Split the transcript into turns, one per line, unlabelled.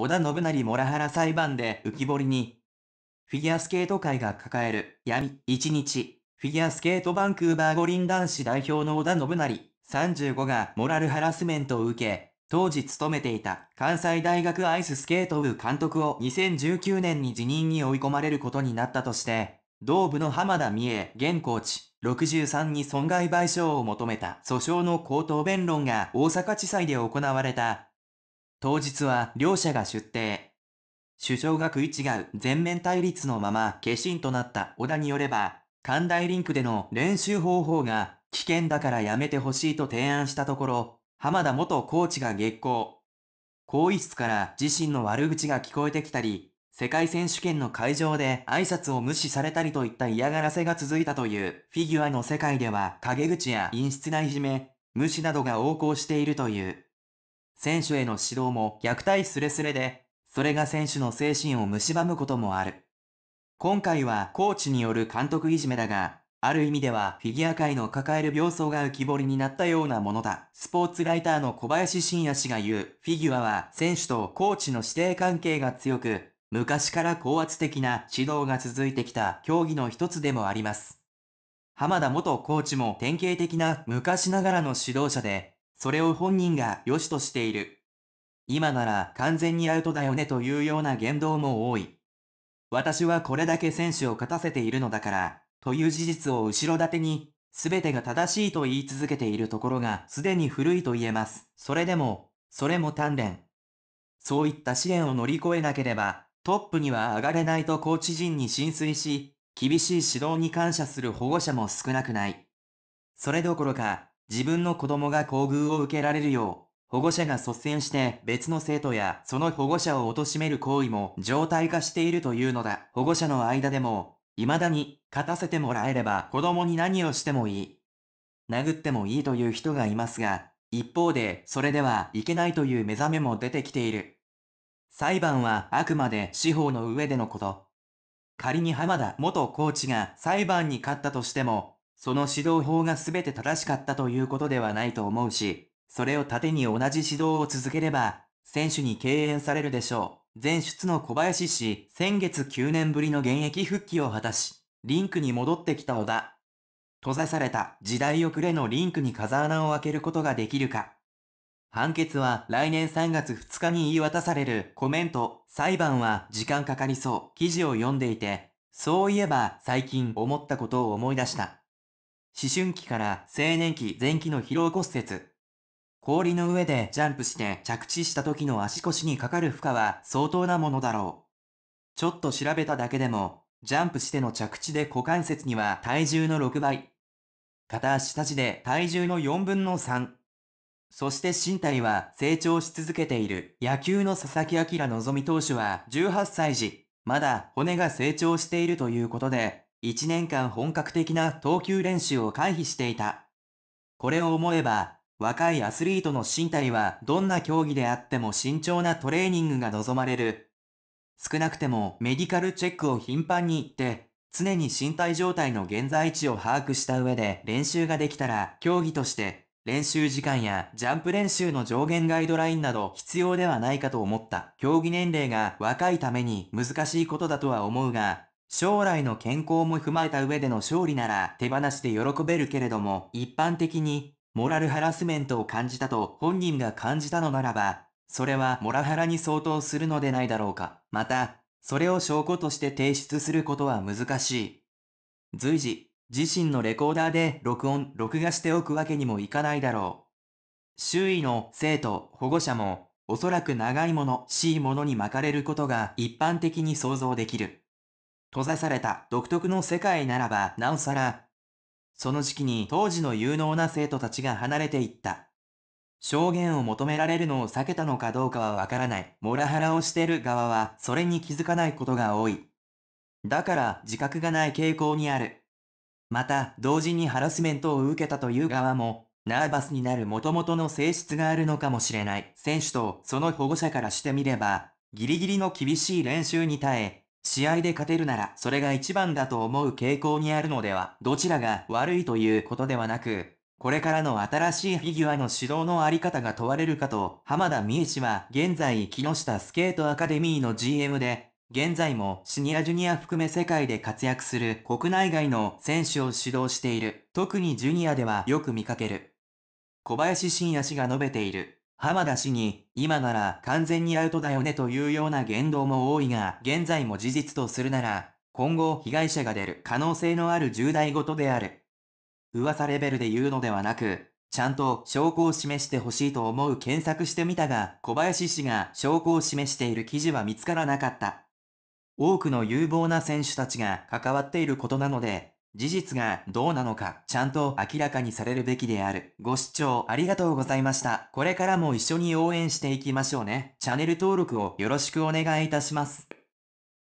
織田信成モラハラ裁判で浮き彫りに、フィギュアスケート界が抱える闇1日、フィギュアスケートバンクーバー五輪男子代表の織田信成35がモラルハラスメントを受け、当時勤めていた関西大学アイススケート部監督を2019年に辞任に追い込まれることになったとして、同部の浜田美恵現コーチ63に損害賠償を求めた訴訟の口頭弁論が大阪地裁で行われた。当日は両者が出廷。首相が食い違う全面対立のまま決心となった小田によれば、寛大リンクでの練習方法が危険だからやめてほしいと提案したところ、浜田元コーチが激高。更衣室から自身の悪口が聞こえてきたり、世界選手権の会場で挨拶を無視されたりといった嫌がらせが続いたというフィギュアの世界では陰口や陰湿ないじめ、無視などが横行しているという。選手への指導も虐待すれすれで、それが選手の精神を蝕むこともある。今回はコーチによる監督いじめだが、ある意味ではフィギュア界の抱える病巣が浮き彫りになったようなものだ。スポーツライターの小林晋也氏が言う、フィギュアは選手とコーチの師弟関係が強く、昔から高圧的な指導が続いてきた競技の一つでもあります。浜田元コーチも典型的な昔ながらの指導者で、それを本人が良しとしている。今なら完全にアウトだよねというような言動も多い。私はこれだけ選手を勝たせているのだから、という事実を後ろ盾に、全てが正しいと言い続けているところがすでに古いと言えます。それでも、それも鍛錬。そういった試練を乗り越えなければ、トップには上がれないとコーチ陣に浸水し、厳しい指導に感謝する保護者も少なくない。それどころか、自分の子供が厚遇を受けられるよう、保護者が率先して別の生徒やその保護者を貶める行為も常態化しているというのだ。保護者の間でも、未だに勝たせてもらえれば子供に何をしてもいい。殴ってもいいという人がいますが、一方でそれではいけないという目覚めも出てきている。裁判はあくまで司法の上でのこと。仮に浜田元コーチが裁判に勝ったとしても、その指導法が全て正しかったということではないと思うし、それを盾に同じ指導を続ければ、選手に敬遠されるでしょう。前出の小林氏、先月9年ぶりの現役復帰を果たし、リンクに戻ってきた小田。閉ざされた時代遅れのリンクに風穴を開けることができるか。判決は来年3月2日に言い渡されるコメント、裁判は時間かかりそう、記事を読んでいて、そういえば最近思ったことを思い出した。思春期から青年期前期の疲労骨折。氷の上でジャンプして着地した時の足腰にかかる負荷は相当なものだろう。ちょっと調べただけでも、ジャンプしての着地で股関節には体重の6倍。片足立ちで体重の4分の3。そして身体は成長し続けている野球の佐々木明希投手は18歳時、まだ骨が成長しているということで、1年間本格的な投球練習を回避していた。これを思えば、若いアスリートの身体はどんな競技であっても慎重なトレーニングが望まれる。少なくてもメディカルチェックを頻繁に行って、常に身体状態の現在地を把握した上で練習ができたら、競技として練習時間やジャンプ練習の上限ガイドラインなど必要ではないかと思った。競技年齢が若いために難しいことだとは思うが、将来の健康も踏まえた上での勝利なら手放しで喜べるけれども、一般的にモラルハラスメントを感じたと本人が感じたのならば、それはモラハラに相当するのでないだろうか。また、それを証拠として提出することは難しい。随時、自身のレコーダーで録音、録画しておくわけにもいかないだろう。周囲の生徒、保護者も、おそらく長いもの、しいものに巻かれることが一般的に想像できる。閉ざされた独特の世界ならばなおさら、その時期に当時の有能な生徒たちが離れていった。証言を求められるのを避けたのかどうかはわからない。モラハラをしている側はそれに気づかないことが多い。だから自覚がない傾向にある。また、同時にハラスメントを受けたという側も、ナーバスになる元々の性質があるのかもしれない。選手とその保護者からしてみれば、ギリギリの厳しい練習に耐え、試合で勝てるならそれが一番だと思う傾向にあるのでは、どちらが悪いということではなく、これからの新しいフィギュアの指導のあり方が問われるかと、浜田美恵氏は現在木下スケートアカデミーの GM で、現在もシニアジュニア含め世界で活躍する国内外の選手を指導している。特にジュニアではよく見かける。小林晋也氏が述べている。浜田氏に、今なら完全にアウトだよねというような言動も多いが、現在も事実とするなら、今後被害者が出る可能性のある重大事である。噂レベルで言うのではなく、ちゃんと証拠を示してほしいと思う検索してみたが、小林氏が証拠を示している記事は見つからなかった。多くの有望な選手たちが関わっていることなので、事実がどうなのか、ちゃんと明らかにされるべきである。ご視聴ありがとうございました。これからも一緒に応援していきましょうね。チャンネル登録をよろしくお願いいたします。